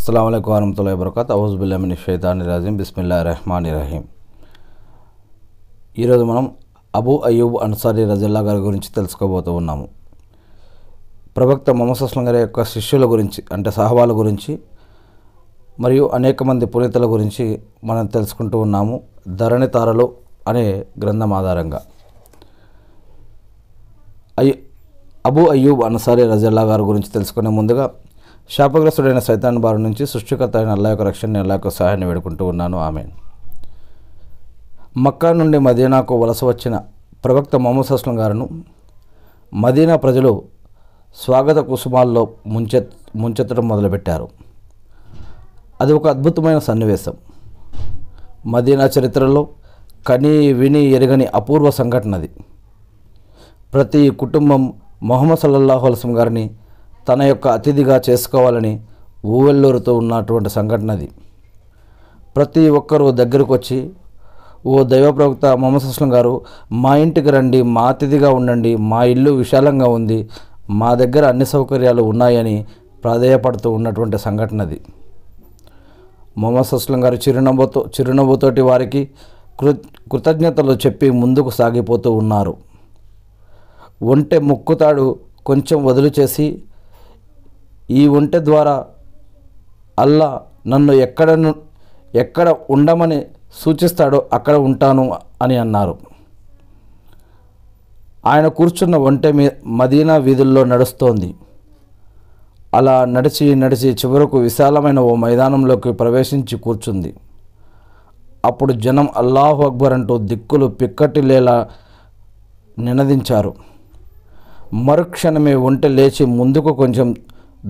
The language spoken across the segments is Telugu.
అస్సలం వరహతుల్లా వరకత్ అవుజుబుల్లామిన్ షైతాని రాజీం బిస్మిల్లా రెహమాన్ రహీం ఈరోజు మనం అబూ అయ్యూబ్ అన్సారీ రజల్లా గారి గురించి తెలుసుకోబోతూ ఉన్నాము ప్రవక్త మొహమ్మద్ అస్లం గారి యొక్క శిష్యుల గురించి అంటే సహవాల గురించి మరియు అనేక మంది పునీతల గురించి మనం తెలుసుకుంటూ ఉన్నాము ధరణి తారలు అనే గ్రంథం ఆధారంగా అయ్యూ అబూ అయ్యూబ్ అన్సారీ రజల్లా గారి గురించి తెలుసుకునే ముందుగా శాపగ్రస్తుడైన సైతాన్ బారి నుంచి సృష్టికర్త అయిన అల్లా యొక్క రక్షణ అల్లా యొక్క సహాయాన్ని వేడుకుంటూ ఉన్నాను ఆమె మక్కా నుండి మదీనాకు వలస వచ్చిన ప్రవక్త మొహమ్మద్ సస్లం గారును మదీనా ప్రజలు స్వాగత కుసుమాల్లో ముంచె ముంచెత్తడం మొదలుపెట్టారు అది ఒక అద్భుతమైన సన్నివేశం మదీనా చరిత్రలో కని విని ఎరగని అపూర్వ సంఘటన అది ప్రతి కుటుంబం మొహమ్మద్ సల్లల్లాహు అలసం గారిని తన యొక్క అతిథిగా చేసుకోవాలని ఊవెల్లూరుతో ఉన్నటువంటి సంఘటన అది ప్రతి ఒక్కరూ దగ్గరకు వచ్చి ఓ దైవ ప్రవక్త గారు మా ఇంటికి రండి మా అతిథిగా ఉండండి మా ఇల్లు విశాలంగా ఉంది మా దగ్గర అన్ని సౌకర్యాలు ఉన్నాయని ప్రాధేయపడుతూ ఉన్నటువంటి సంఘటన అది మమస్ అస్లం గారు చిరునవ్వుతో చిరునవ్వుతోటి వారికి కృతజ్ఞతలు చెప్పి ముందుకు సాగిపోతూ ఉన్నారు ఒంటె ముక్కుతాడు కొంచెం వదులు చేసి ఈ ఒంటె ద్వారా అల్లా నన్ను ఎక్కడ ఎక్కడ ఉండమని సూచిస్తాడో అక్కడ ఉంటాను అని అన్నారు ఆయన కూర్చున్న ఒంటె మీ మదీనా వీధుల్లో నడుస్తోంది అలా నడిచి నడిచి చివరకు విశాలమైన ఓ మైదానంలోకి ప్రవేశించి కూర్చుంది అప్పుడు జనం అల్లాహు అక్బర్ అంటూ దిక్కులు పిక్కటి లేలా నినదించారు మరుక్షణమే ఒంటె లేచి ముందుకు కొంచెం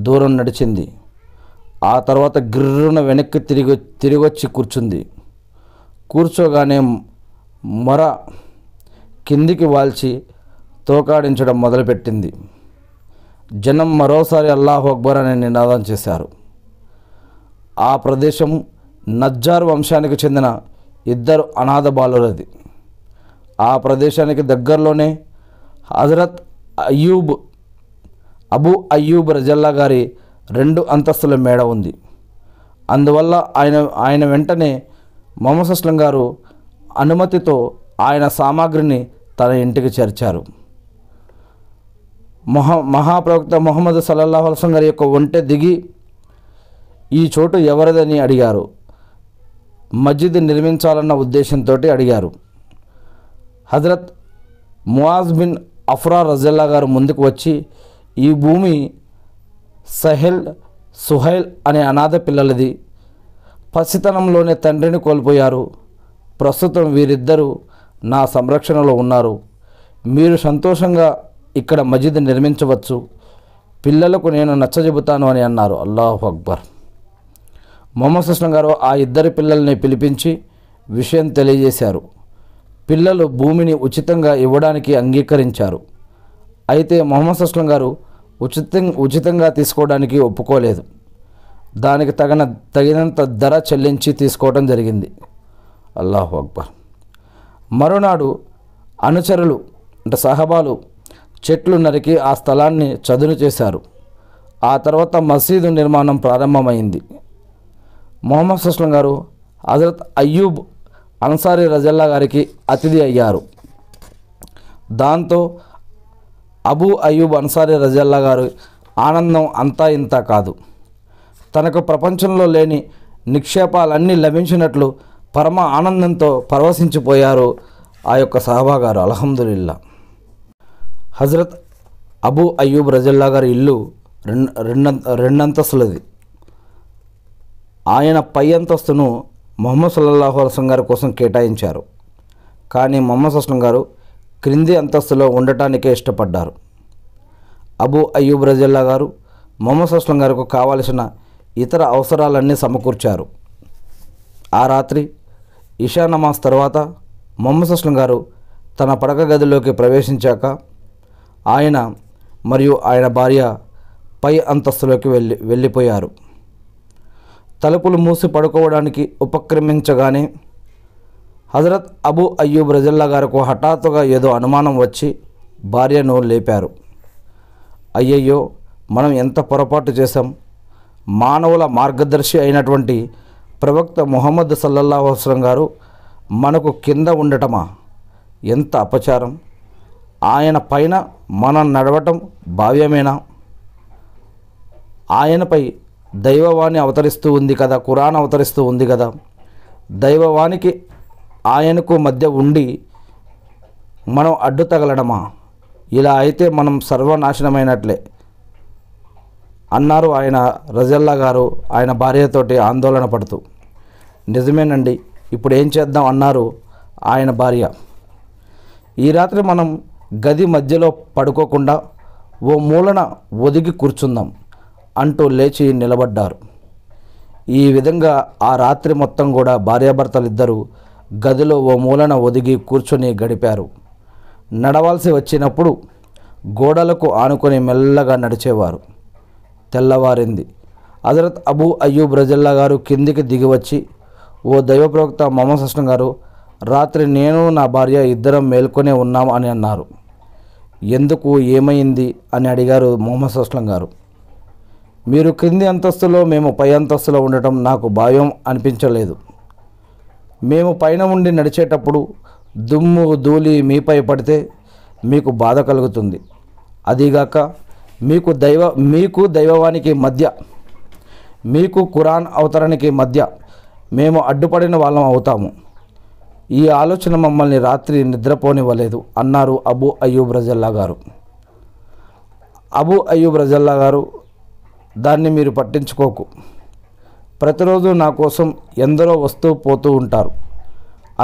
దూరం నడిచింది ఆ తర్వాత గిర్రున వెనక్కి తిరిగి తిరిగొచ్చి కూర్చుంది కూర్చోగానే మొర కిందికి వాల్చి తోకాడించడం మొదలుపెట్టింది జనం మరోసారి అల్లాహ్ అక్బర్ అనే నినాదం చేశారు ఆ ప్రదేశం నజ్జార్ వంశానికి చెందిన ఇద్దరు అనాథ బాలురది ఆ ప్రదేశానికి దగ్గరలోనే హజరత్ అయూబ్ అబూ అయ్యూబ్ రజల్లా గారి రెండు అంతస్తుల మేడ ఉంది అందువల్ల ఆయన ఆయన వెంటనే మొహమ్మద్ అస్లం గారు అనుమతితో ఆయన సామాగ్రిని తన ఇంటికి చేర్చారు మహా మహాప్రవక్త మొహమ్మద్ సల్లల్లాహు అల్సం గారి యొక్క ఒంటె దిగి ఈ చోటు ఎవరిదని అడిగారు మస్జిద్ నిర్మించాలన్న ఉద్దేశంతో అడిగారు హజరత్ మువాజ్ బిన్ అఫ్రా రజల్లా గారు ముందుకు వచ్చి ఈ భూమి సహెల్ సుహైల్ అనే అనాథ పిల్లలది పసితనంలోనే తండ్రిని కోల్పోయారు ప్రస్తుతం వీరిద్దరూ నా సంరక్షణలో ఉన్నారు మీరు సంతోషంగా ఇక్కడ మజిద్ నిర్మించవచ్చు పిల్లలకు నేను నచ్చజెబుతాను అని అన్నారు అల్లాహు అక్బర్ మొహమ్మద్ సుస్లం గారు ఆ ఇద్దరు పిల్లల్ని పిలిపించి విషయం తెలియజేశారు పిల్లలు భూమిని ఉచితంగా ఇవ్వడానికి అంగీకరించారు అయితే మొహమ్మద్ సుస్లం గారు ఉచితం ఉచితంగా తీసుకోవడానికి ఒప్పుకోలేదు దానికి తగిన తగినంత ధర చెల్లించి తీసుకోవడం జరిగింది అల్లాహు అక్బర్ మరోనాడు అనుచరులు అంటే సహబాలు చెట్లు నరికి ఆ స్థలాన్ని చదును చేశారు ఆ తర్వాత మసీదు నిర్మాణం ప్రారంభమైంది మొహమ్మద్ సుస్లం గారు హజరత్ అయ్యూబ్ అన్సారీ రజల్లా గారికి అతిథి అయ్యారు దాంతో అబూ అయూబ్ అన్సారీ రజల్లా గారు ఆనందం అంతా ఇంత కాదు తనకు ప్రపంచంలో లేని నిక్షేపాలన్నీ లభించినట్లు పరమ ఆనందంతో పరవశించిపోయారు ఆ యొక్క సహబాగారు అలహందుల్లా హజరత్ అబూ అయ్యూబ్ రజల్లా గారి ఇల్లు రెండు రెండంతస్తులది ఆయన పై అంతస్తును మొహమ్మద్ సల్లల్లాహు అసలం గారి కోసం కేటాయించారు కానీ మొహమ్మద్ అస్లం గారు క్రింది అంతస్తులో ఉండటానికే ఇష్టపడ్డారు అబు అయ్యూబ్ రజిల్లా గారు మొహమ్మద్ అస్లం గారికి కావలసిన ఇతర అవసరాలన్నీ సమకూర్చారు ఆ రాత్రి ఇషా నమాజ్ తర్వాత మొహమ్మద్ అస్లం గారు తన పడక గదిలోకి ప్రవేశించాక ఆయన మరియు ఆయన భార్య పై అంతస్తులోకి వెళ్ళి వెళ్ళిపోయారు తలుపులు మూసి పడుకోవడానికి ఉపక్రమించగానే హజరత్ అబు అయ్యూబ్ రజల్లా గారికి హఠాత్తుగా ఏదో అనుమానం వచ్చి భార్యను లేపారు అయ్యయ్యో మనం ఎంత పొరపాటు చేశాం మానవుల మార్గదర్శి అయినటువంటి ప్రవక్త ముహమ్మద్ సల్లల్లా వసలం గారు మనకు కింద ఉండటమా ఎంత అపచారం ఆయన పైన మనం నడవటం భావ్యమేనా ఆయనపై దైవవాణి అవతరిస్తూ ఉంది కదా కురాన్ అవతరిస్తూ ఉంది కదా దైవవానికి ఆయనకు మధ్య ఉండి మనం అడ్డు తగలడమా ఇలా అయితే మనం సర్వనాశనమైనట్లే అన్నారు ఆయన రజల్లా గారు ఆయన భార్యతోటి ఆందోళన పడుతూ నిజమేనండి ఇప్పుడు ఏం చేద్దాం అన్నారు ఆయన భార్య ఈ రాత్రి మనం గది మధ్యలో పడుకోకుండా ఓ మూలన ఒదిగి కూర్చుందాం అంటూ లేచి నిలబడ్డారు ఈ విధంగా ఆ రాత్రి మొత్తం కూడా భార్యాభర్తలు ఇద్దరు గదిలో ఓ మూలన ఒదిగి కూర్చొని గడిపారు నడవాల్సి వచ్చినప్పుడు గోడలకు ఆనుకొని మెల్లగా నడిచేవారు తెల్లవారింది హజరత్ అబూ అయ్యూబ్ రజల్లా గారు కిందికి దిగివచ్చి ఓ దైవ ప్రవక్త సస్లం గారు రాత్రి నేను నా భార్య ఇద్దరం మేల్కొనే ఉన్నాం అని అన్నారు ఎందుకు ఏమైంది అని అడిగారు మొహమ్మద్ సస్లం గారు మీరు క్రింది అంతస్తులో మేము పై అంతస్తులో ఉండటం నాకు భావ్యం అనిపించలేదు మేము పైన ఉండి నడిచేటప్పుడు దుమ్ము ధూళి మీపై పడితే మీకు బాధ కలుగుతుంది అదిగాక మీకు దైవ మీకు దైవవానికి మధ్య మీకు కురాన్ అవతరణకి మధ్య మేము అడ్డుపడిన వాళ్ళం అవుతాము ఈ ఆలోచన మమ్మల్ని రాత్రి నిద్రపోనివ్వలేదు అన్నారు అబు అయ్యూబ్ రజల్లా గారు అబు అయ్యూబ్ రజల్లా గారు దాన్ని మీరు పట్టించుకోకు ప్రతిరోజు నా కోసం ఎందరో వస్తూ పోతూ ఉంటారు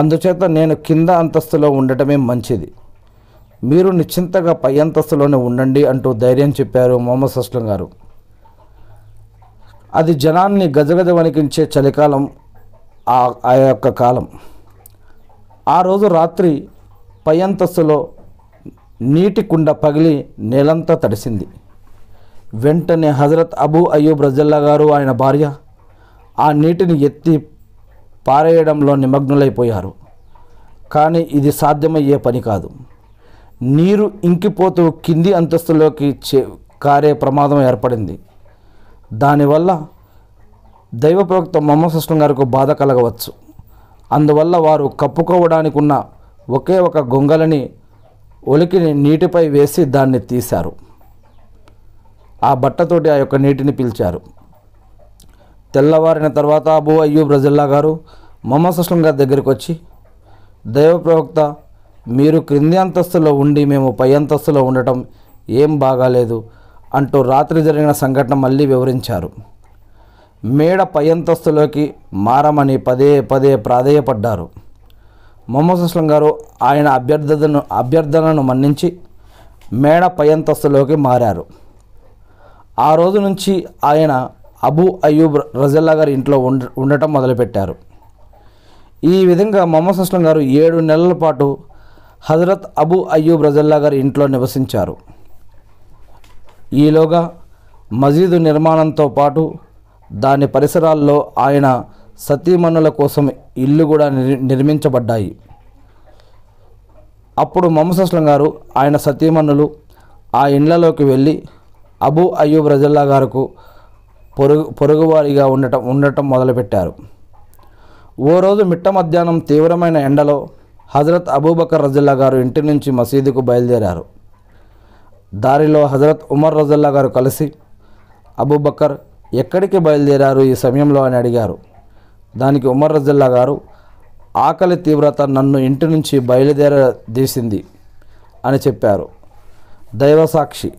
అందుచేత నేను కింద అంతస్తులో ఉండటమే మంచిది మీరు నిశ్చింతగా పై అంతస్తులోనే ఉండండి అంటూ ధైర్యం చెప్పారు మొహమ్మద్ సస్లం గారు అది జనాన్ని గజగజ వణికించే చలికాలం ఆ యొక్క కాలం ఆ రోజు రాత్రి పై అంతస్తులో నీటి కుండ పగిలి నేలంతా తడిసింది వెంటనే హజరత్ అబూ అయ్యూబ్ రజల్లా గారు ఆయన భార్య ఆ నీటిని ఎత్తి పారేయడంలో నిమగ్నులైపోయారు కానీ ఇది సాధ్యమయ్యే పని కాదు నీరు ఇంకిపోతూ కింది అంతస్తులోకి చే కారే ప్రమాదం ఏర్పడింది దానివల్ల దైవ ప్రవక్త మొహమ్మద్ గారికి బాధ కలగవచ్చు అందువల్ల వారు కప్పుకోవడానికి ఉన్న ఒకే ఒక గొంగలని ఒలికిని నీటిపై వేసి దాన్ని తీశారు ఆ బట్టతోటి ఆ యొక్క నీటిని పిలిచారు తెల్లవారిన తర్వాత అబూ అయ్యూబ్ రజిల్లా గారు మొహమ్మద్ గారి దగ్గరికి వచ్చి దైవ ప్రవక్త మీరు క్రింది అంతస్తులో ఉండి మేము పై అంతస్తులో ఉండటం ఏం బాగాలేదు అంటూ రాత్రి జరిగిన సంఘటన మళ్ళీ వివరించారు మేడ పై అంతస్తులోకి మారమని పదే పదే ప్రాధేయపడ్డారు మొహమ్మద్ గారు ఆయన అభ్యర్థనను అభ్యర్థనను మన్నించి మేడ పై అంతస్తులోకి మారారు ఆ రోజు నుంచి ఆయన అబూ అయ్యూబ్ రజల్లా గారి ఇంట్లో ఉండ ఉండటం మొదలుపెట్టారు ఈ విధంగా మొహమ్మద్ అస్లం గారు ఏడు నెలల పాటు హజరత్ అబూ అయ్యూబ్ రజల్లా గారి ఇంట్లో నివసించారు ఈలోగా మజీదు నిర్మాణంతో పాటు దాని పరిసరాల్లో ఆయన సతీమణుల కోసం ఇల్లు కూడా నిర్మించబడ్డాయి అప్పుడు మొహమ్మద్ అస్లం గారు ఆయన సతీమణులు ఆ ఇండ్లలోకి వెళ్ళి అబూ అయ్యూబ్ రజల్లా గారుకు పొరుగు పొరుగువారిగా ఉండటం ఉండటం మొదలుపెట్టారు ఓ రోజు మిట్ట మధ్యాహ్నం తీవ్రమైన ఎండలో హజరత్ అబూబకర్ రజల్లా గారు ఇంటి నుంచి మసీదుకు బయలుదేరారు దారిలో హజరత్ ఉమర్ రజల్లా గారు కలిసి అబూబకర్ ఎక్కడికి బయలుదేరారు ఈ సమయంలో అని అడిగారు దానికి ఉమర్ రజల్లా గారు ఆకలి తీవ్రత నన్ను ఇంటి నుంచి బయలుదేరదీసింది అని చెప్పారు దైవసాక్షి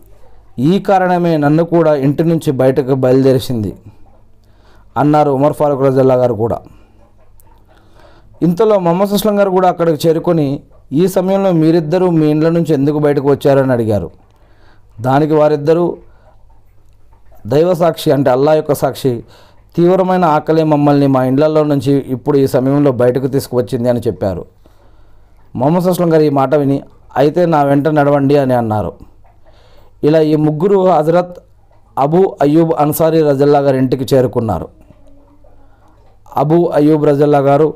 ఈ కారణమే నన్ను కూడా ఇంటి నుంచి బయటకు బయలుదేరిసింది అన్నారు ఉమర్ ఫారూక్ రజల్లా గారు కూడా ఇంతలో మొహమ్మద్ సుస్లం గారు కూడా అక్కడికి చేరుకొని ఈ సమయంలో మీరిద్దరూ మీ ఇండ్ల నుంచి ఎందుకు బయటకు వచ్చారని అడిగారు దానికి వారిద్దరూ దైవ సాక్షి అంటే అల్లా యొక్క సాక్షి తీవ్రమైన ఆకలి మమ్మల్ని మా ఇండ్లలో నుంచి ఇప్పుడు ఈ సమయంలో బయటకు తీసుకువచ్చింది అని చెప్పారు మొహమ్మద్ సుస్లం గారు ఈ మాట విని అయితే నా వెంట నడవండి అని అన్నారు ఇలా ఈ ముగ్గురు హజరత్ అబూ అయ్యూబ్ అన్సారీ రజల్లా గారి ఇంటికి చేరుకున్నారు అబూ అయ్యూబ్ రజల్లా గారు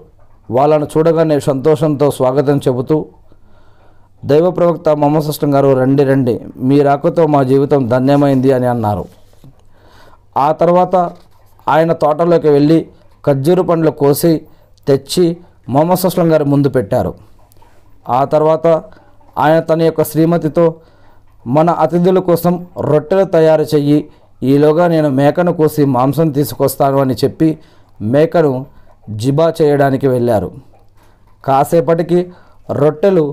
వాళ్ళను చూడగానే సంతోషంతో స్వాగతం చెబుతూ దైవ ప్రవక్త మమసష్టం గారు రండి రండి మీ రాకతో మా జీవితం ధన్యమైంది అని అన్నారు ఆ తర్వాత ఆయన తోటలోకి వెళ్ళి ఖర్జూరు పండ్లు కోసి తెచ్చి మమసష్టం గారి ముందు పెట్టారు ఆ తర్వాత ఆయన తన యొక్క శ్రీమతితో మన అతిథుల కోసం రొట్టెలు తయారు చెయ్యి ఈలోగా నేను మేకను కోసి మాంసం తీసుకొస్తాను అని చెప్పి మేకను జిబా చేయడానికి వెళ్ళారు కాసేపటికి రొట్టెలు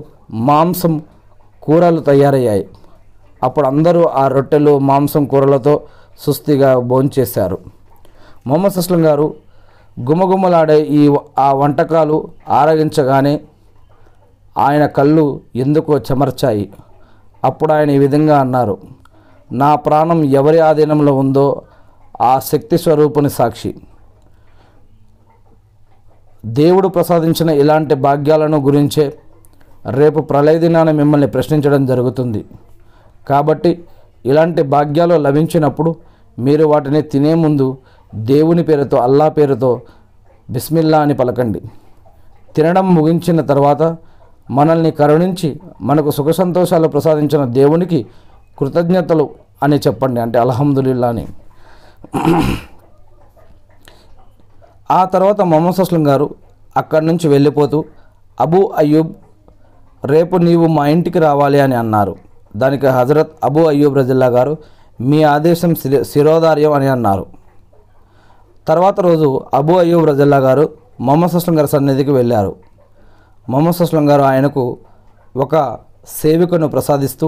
మాంసం కూరలు తయారయ్యాయి అప్పుడు అందరూ ఆ రొట్టెలు మాంసం కూరలతో సుస్థిగా భోంచేశారు మొహమ్మద్ సుస్లం గారు గుమగుమలాడే ఈ ఆ వంటకాలు ఆరగించగానే ఆయన కళ్ళు ఎందుకో చెమర్చాయి అప్పుడు ఆయన ఈ విధంగా అన్నారు నా ప్రాణం ఎవరి ఆధీనంలో ఉందో ఆ శక్తి స్వరూపుని సాక్షి దేవుడు ప్రసాదించిన ఇలాంటి భాగ్యాలను గురించే రేపు ప్రళయ దినాన్ని మిమ్మల్ని ప్రశ్నించడం జరుగుతుంది కాబట్టి ఇలాంటి భాగ్యాలు లభించినప్పుడు మీరు వాటిని తినే ముందు దేవుని పేరుతో అల్లా పేరుతో బిస్మిల్లా అని పలకండి తినడం ముగించిన తర్వాత మనల్ని కరుణించి మనకు సుఖ సంతోషాలు ప్రసాదించిన దేవునికి కృతజ్ఞతలు అని చెప్పండి అంటే అల్హమ్దుల్లా అని ఆ తర్వాత మొహమ్మద్ సస్లం గారు అక్కడి నుంచి వెళ్ళిపోతూ అబూ అయ్యూబ్ రేపు నీవు మా ఇంటికి రావాలి అని అన్నారు దానికి హజరత్ అబూ అయ్యూబ్ రజిల్లా గారు మీ ఆదేశం శిరోధార్యం అని అన్నారు తర్వాత రోజు అబూ అయ్యూబ్ రజిల్లా గారు మొహమ్మద్ సస్లం గారి సన్నిధికి వెళ్ళారు మొహమ్మద్ సస్లం గారు ఆయనకు ఒక సేవికను ప్రసాదిస్తూ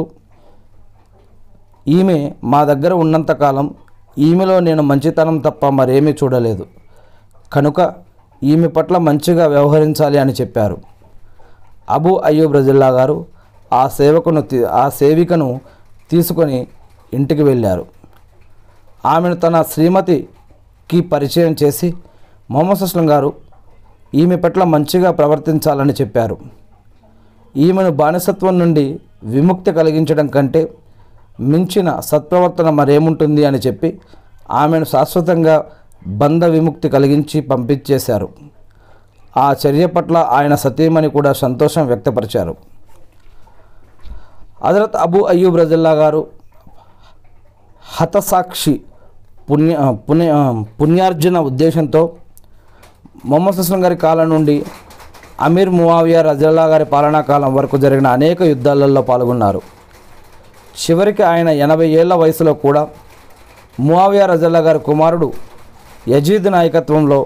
ఈమె మా దగ్గర ఉన్నంతకాలం ఈమెలో నేను మంచితనం తప్ప మరేమీ చూడలేదు కనుక ఈమె పట్ల మంచిగా వ్యవహరించాలి అని చెప్పారు అబు అయ్యూ బ్రజిల్లా గారు ఆ సేవకును ఆ సేవికను తీసుకొని ఇంటికి వెళ్ళారు ఆమెను తన శ్రీమతికి పరిచయం చేసి మొహమ్మద్ సస్లం గారు ఈమె పట్ల మంచిగా ప్రవర్తించాలని చెప్పారు ఈమెను బానిసత్వం నుండి విముక్తి కలిగించడం కంటే మించిన సత్ప్రవర్తన మరేముంటుంది అని చెప్పి ఆమెను శాశ్వతంగా బంధ విముక్తి కలిగించి పంపించేశారు ఆ చర్య పట్ల ఆయన సతీమణి కూడా సంతోషం వ్యక్తపరిచారు హజరత్ అబు అయ్యూబ్ రజల్లా గారు హతసాక్షి పుణ్య పుణ్య పుణ్యార్జున ఉద్దేశంతో మొహమ్మద్ సుస్లం గారి కాలం నుండి అమీర్ మువావియా రజల్లా గారి పాలనా కాలం వరకు జరిగిన అనేక యుద్ధాలలో పాల్గొన్నారు చివరికి ఆయన ఎనభై ఏళ్ల వయసులో కూడా మువావియా రజల్లా గారి కుమారుడు యజీద్ నాయకత్వంలో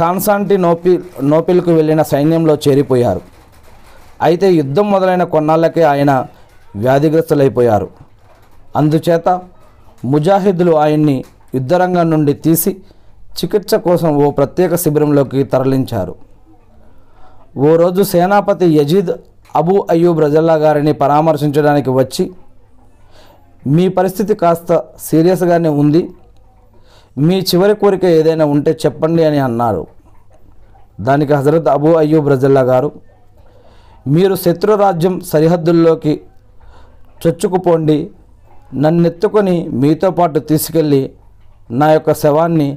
కాన్సాంటి నోపి నోపిల్కు వెళ్ళిన సైన్యంలో చేరిపోయారు అయితే యుద్ధం మొదలైన కొన్నాళ్ళకే ఆయన వ్యాధిగ్రస్తులైపోయారు అందుచేత ముజాహిద్లు ఆయన్ని యుద్ధరంగం నుండి తీసి చికిత్స కోసం ఓ ప్రత్యేక శిబిరంలోకి తరలించారు ఓ రోజు సేనాపతి యజీద్ అబూ అయ్యూబ్ రజల్లా గారిని పరామర్శించడానికి వచ్చి మీ పరిస్థితి కాస్త సీరియస్గానే ఉంది మీ చివరి కోరిక ఏదైనా ఉంటే చెప్పండి అని అన్నారు దానికి హజరత్ అబు అయ్యూబ్ రజల్లా గారు మీరు శత్రురాజ్యం సరిహద్దుల్లోకి చొచ్చుకుపోండి నన్నెత్తుకొని మీతో పాటు తీసుకెళ్ళి నా యొక్క శవాన్ని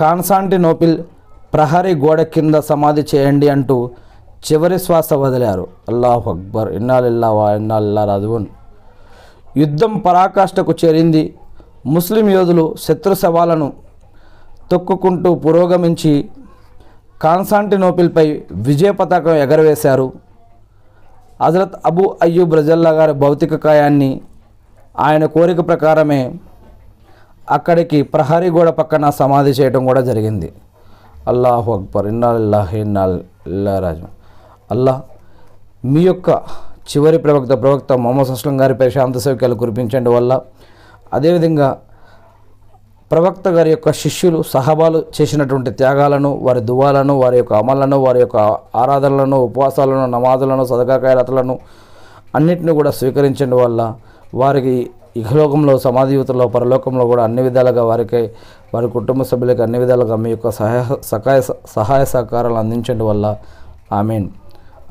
కాన్స్టాంటినోపిల్ ప్రహరీ గోడ కింద సమాధి చేయండి అంటూ చివరి శ్వాస వదిలారు అల్లాహ్ అక్బర్ ఇన్నాళ్ళిల్లా ఇన్నాళ్ళిల్లా రాజువన్ యుద్ధం పరాకాష్ఠకు చేరింది ముస్లిం యోధులు శత్రు సవాలను తొక్కుకుంటూ పురోగమించి కాన్స్టాంటినోపిల్పై విజయ పతాకం ఎగరవేశారు హజరత్ అబు అయ్యూబ్ రజల్లా గారి భౌతిక కాయాన్ని ఆయన కోరిక ప్రకారమే అక్కడికి ప్రహరీ గోడ పక్కన సమాధి చేయడం కూడా జరిగింది అల్లాహు అక్బర్ ఇన్నాల్లాహ్ ఇన్నాల్లారాజు అల్లా మీ యొక్క చివరి ప్రవక్త ప్రవక్త మొహమ్మద్ గారి గారిపై శాంత సౌక్యాలు కురిపించండి వల్ల అదేవిధంగా ప్రవక్త గారి యొక్క శిష్యులు సహబాలు చేసినటువంటి త్యాగాలను వారి దువాలను వారి యొక్క అమలను వారి యొక్క ఆరాధనలను ఉపవాసాలను నమాజులను సదకాకాయరతలను అన్నిటిని కూడా స్వీకరించడం వల్ల వారికి ఇహలోకంలో యువతలో పరలోకంలో కూడా అన్ని విధాలుగా వారికి వారి కుటుంబ సభ్యులకి అన్ని విధాలుగా మీ యొక్క సహాయ సహాయ సహాయ సహకారాలు అందించండి వల్ల ఐ మీన్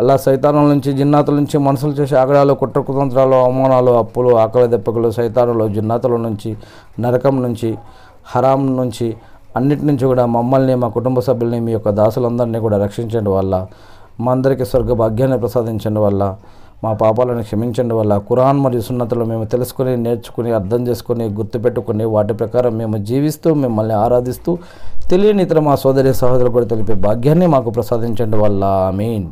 అలా సైతానం నుంచి జిన్నాతుల నుంచి మనుషులు చేసే ఆగడాలు కుట్ర కుతంత్రాలు అవమానాలు అప్పులు ఆకలి దెబ్బకులు సైతానులు జిన్నాతుల నుంచి నరకం నుంచి హరాం నుంచి అన్నిటి నుంచి కూడా మమ్మల్ని మా కుటుంబ సభ్యుల్ని మీ యొక్క దాసులందరినీ కూడా రక్షించండి వల్ల మా అందరికీ స్వర్గ భాగ్యాన్ని ప్రసాదించండి వల్ల మా పాపాలను క్షమించండి వల్ల కురాన్ మరియు సున్నతలు మేము తెలుసుకుని నేర్చుకుని అర్థం చేసుకుని గుర్తుపెట్టుకుని వాటి ప్రకారం మేము జీవిస్తూ మిమ్మల్ని ఆరాధిస్తూ తెలియని ఇతర మా సోదరి సహోదరులు కూడా తెలిపే భాగ్యాన్ని మాకు ప్రసాదించండి వల్ల మీన్